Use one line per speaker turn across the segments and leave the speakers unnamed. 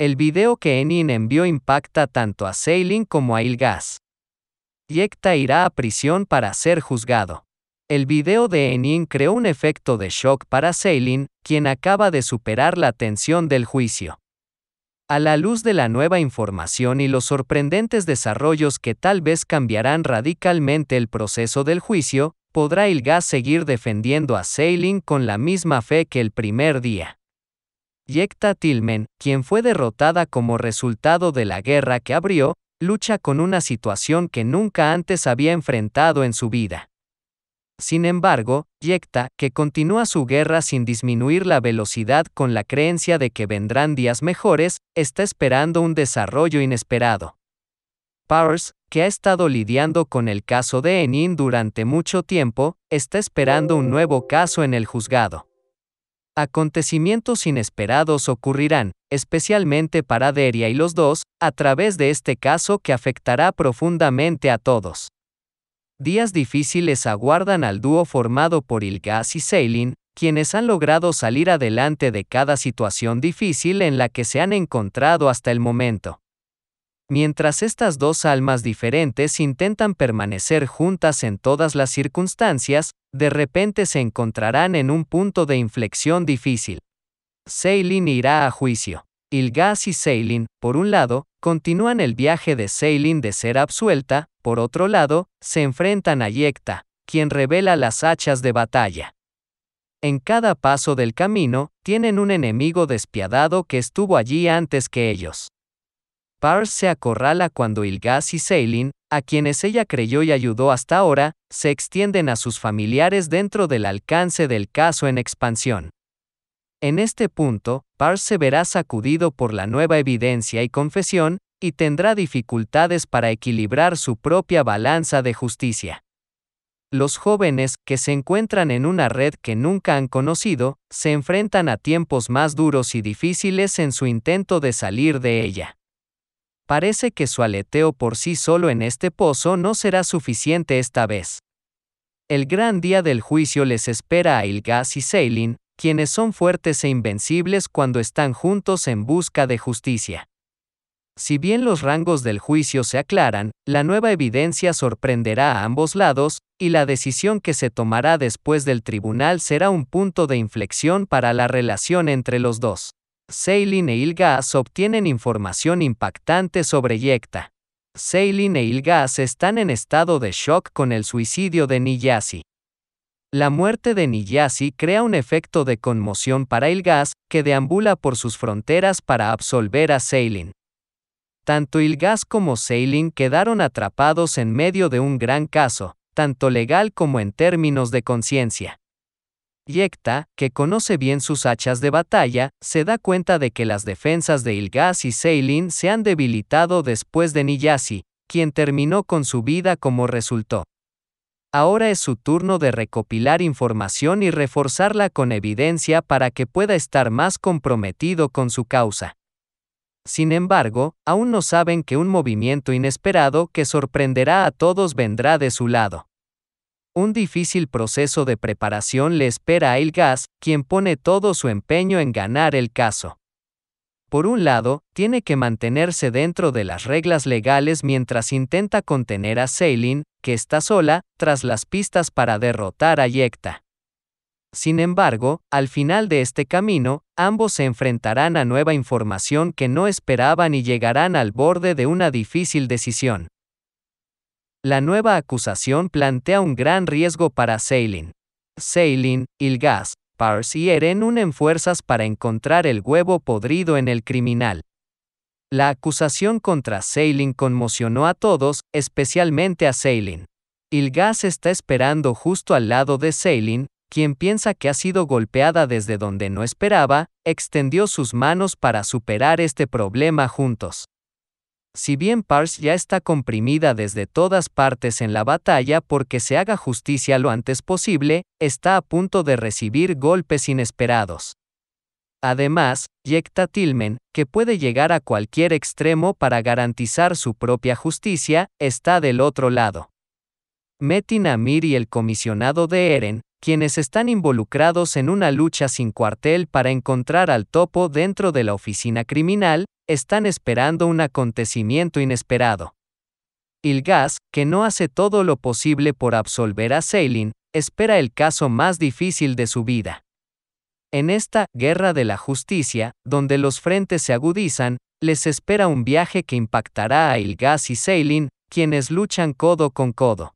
El video que Enin envió impacta tanto a Sailing como a Ilgas. Yekta irá a prisión para ser juzgado. El video de Enin creó un efecto de shock para Sailing, quien acaba de superar la tensión del juicio. A la luz de la nueva información y los sorprendentes desarrollos que tal vez cambiarán radicalmente el proceso del juicio, podrá Ilgas seguir defendiendo a Sailing con la misma fe que el primer día. Yekta Tilmen, quien fue derrotada como resultado de la guerra que abrió, lucha con una situación que nunca antes había enfrentado en su vida. Sin embargo, Yecta, que continúa su guerra sin disminuir la velocidad con la creencia de que vendrán días mejores, está esperando un desarrollo inesperado. Powers, que ha estado lidiando con el caso de Enin durante mucho tiempo, está esperando un nuevo caso en el juzgado. Acontecimientos inesperados ocurrirán, especialmente para Deria y los dos, a través de este caso que afectará profundamente a todos. Días difíciles aguardan al dúo formado por Ilgas y Selin, quienes han logrado salir adelante de cada situación difícil en la que se han encontrado hasta el momento. Mientras estas dos almas diferentes intentan permanecer juntas en todas las circunstancias, de repente se encontrarán en un punto de inflexión difícil. Seilin irá a juicio. Ilgas y Seilin, por un lado, continúan el viaje de Seilin de ser absuelta, por otro lado, se enfrentan a Yekta, quien revela las hachas de batalla. En cada paso del camino, tienen un enemigo despiadado que estuvo allí antes que ellos. Pars se acorrala cuando Ilgas y Selin, a quienes ella creyó y ayudó hasta ahora, se extienden a sus familiares dentro del alcance del caso en expansión. En este punto, Pars se verá sacudido por la nueva evidencia y confesión, y tendrá dificultades para equilibrar su propia balanza de justicia. Los jóvenes, que se encuentran en una red que nunca han conocido, se enfrentan a tiempos más duros y difíciles en su intento de salir de ella. Parece que su aleteo por sí solo en este pozo no será suficiente esta vez. El gran día del juicio les espera a Ilgas y Selin, quienes son fuertes e invencibles cuando están juntos en busca de justicia. Si bien los rangos del juicio se aclaran, la nueva evidencia sorprenderá a ambos lados, y la decisión que se tomará después del tribunal será un punto de inflexión para la relación entre los dos. Seilin e Ilgas obtienen información impactante sobre Yekta. Seilin e Ilgas están en estado de shock con el suicidio de Niyasi. La muerte de Niyasi crea un efecto de conmoción para Ilgas, que deambula por sus fronteras para absolver a Seilin. Tanto Ilgas como Seilin quedaron atrapados en medio de un gran caso, tanto legal como en términos de conciencia. Yecta, que conoce bien sus hachas de batalla, se da cuenta de que las defensas de Ilgaz y Seilin se han debilitado después de Niyasi, quien terminó con su vida como resultó. Ahora es su turno de recopilar información y reforzarla con evidencia para que pueda estar más comprometido con su causa. Sin embargo, aún no saben que un movimiento inesperado que sorprenderá a todos vendrá de su lado. Un difícil proceso de preparación le espera a Ilgas, quien pone todo su empeño en ganar el caso. Por un lado, tiene que mantenerse dentro de las reglas legales mientras intenta contener a Ceylin, que está sola, tras las pistas para derrotar a Yecta. Sin embargo, al final de este camino, ambos se enfrentarán a nueva información que no esperaban y llegarán al borde de una difícil decisión. La nueva acusación plantea un gran riesgo para Sailing. Sailing, Ilgas, Pars y Eren unen fuerzas para encontrar el huevo podrido en el criminal. La acusación contra Sailing conmocionó a todos, especialmente a Sailing. Ilgas está esperando justo al lado de Sailing, quien piensa que ha sido golpeada desde donde no esperaba, extendió sus manos para superar este problema juntos. Si bien Pars ya está comprimida desde todas partes en la batalla porque se haga justicia lo antes posible, está a punto de recibir golpes inesperados. Además, Yekta Tilmen, que puede llegar a cualquier extremo para garantizar su propia justicia, está del otro lado. Metin Amir y el comisionado de Eren, quienes están involucrados en una lucha sin cuartel para encontrar al topo dentro de la oficina criminal, están esperando un acontecimiento inesperado. Ilgas, que no hace todo lo posible por absolver a Selin, espera el caso más difícil de su vida. En esta guerra de la justicia, donde los frentes se agudizan, les espera un viaje que impactará a Ilgas y Selin, quienes luchan codo con codo.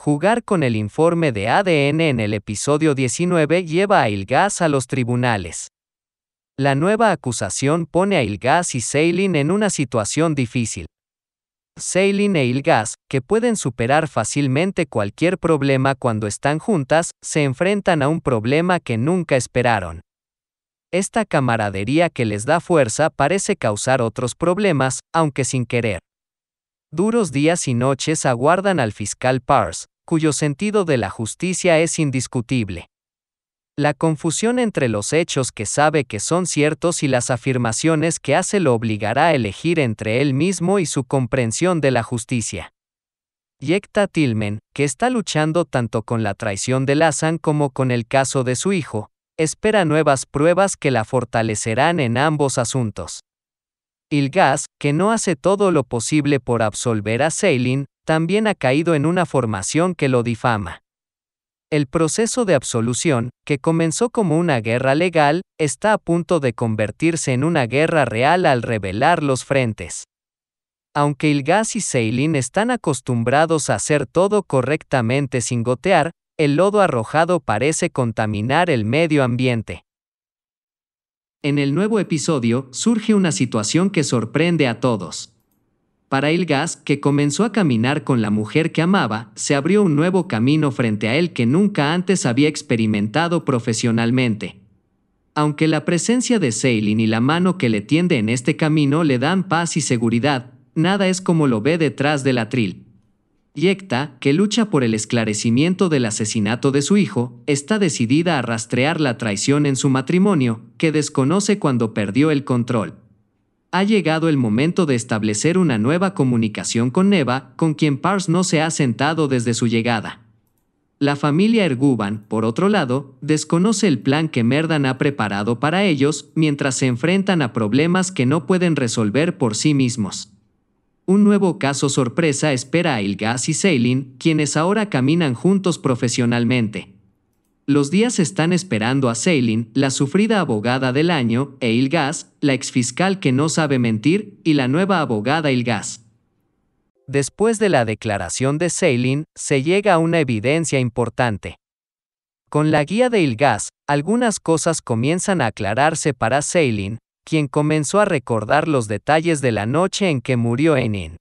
Jugar con el informe de ADN en el episodio 19 lleva a Ilgas a los tribunales. La nueva acusación pone a Ilgas y Selin en una situación difícil. Selin e Ilgas, que pueden superar fácilmente cualquier problema cuando están juntas, se enfrentan a un problema que nunca esperaron. Esta camaradería que les da fuerza parece causar otros problemas, aunque sin querer. Duros días y noches aguardan al fiscal Pars, cuyo sentido de la justicia es indiscutible. La confusión entre los hechos que sabe que son ciertos y las afirmaciones que hace lo obligará a elegir entre él mismo y su comprensión de la justicia. Yekta Tilmen, que está luchando tanto con la traición de Lassan como con el caso de su hijo, espera nuevas pruebas que la fortalecerán en ambos asuntos. El gas, que no hace todo lo posible por absolver a Seilin, también ha caído en una formación que lo difama. El proceso de absolución, que comenzó como una guerra legal, está a punto de convertirse en una guerra real al revelar los frentes. Aunque Ilgas y Seilin están acostumbrados a hacer todo correctamente sin gotear, el lodo arrojado parece contaminar el medio ambiente. En el nuevo episodio surge una situación que sorprende a todos. Para Ilgas, que comenzó a caminar con la mujer que amaba, se abrió un nuevo camino frente a él que nunca antes había experimentado profesionalmente. Aunque la presencia de Ceylin y la mano que le tiende en este camino le dan paz y seguridad, nada es como lo ve detrás del atril. Yecta, que lucha por el esclarecimiento del asesinato de su hijo, está decidida a rastrear la traición en su matrimonio, que desconoce cuando perdió el control. Ha llegado el momento de establecer una nueva comunicación con Neva, con quien Pars no se ha sentado desde su llegada. La familia Erguban, por otro lado, desconoce el plan que Merdan ha preparado para ellos mientras se enfrentan a problemas que no pueden resolver por sí mismos un nuevo caso sorpresa espera a Ilgas y Selin, quienes ahora caminan juntos profesionalmente. Los días están esperando a Selin, la sufrida abogada del año, e Ilgas, la exfiscal que no sabe mentir, y la nueva abogada Ilgas. Después de la declaración de Selin, se llega a una evidencia importante. Con la guía de Ilgas, algunas cosas comienzan a aclararse para Selin, quien comenzó a recordar los detalles de la noche en que murió Enin.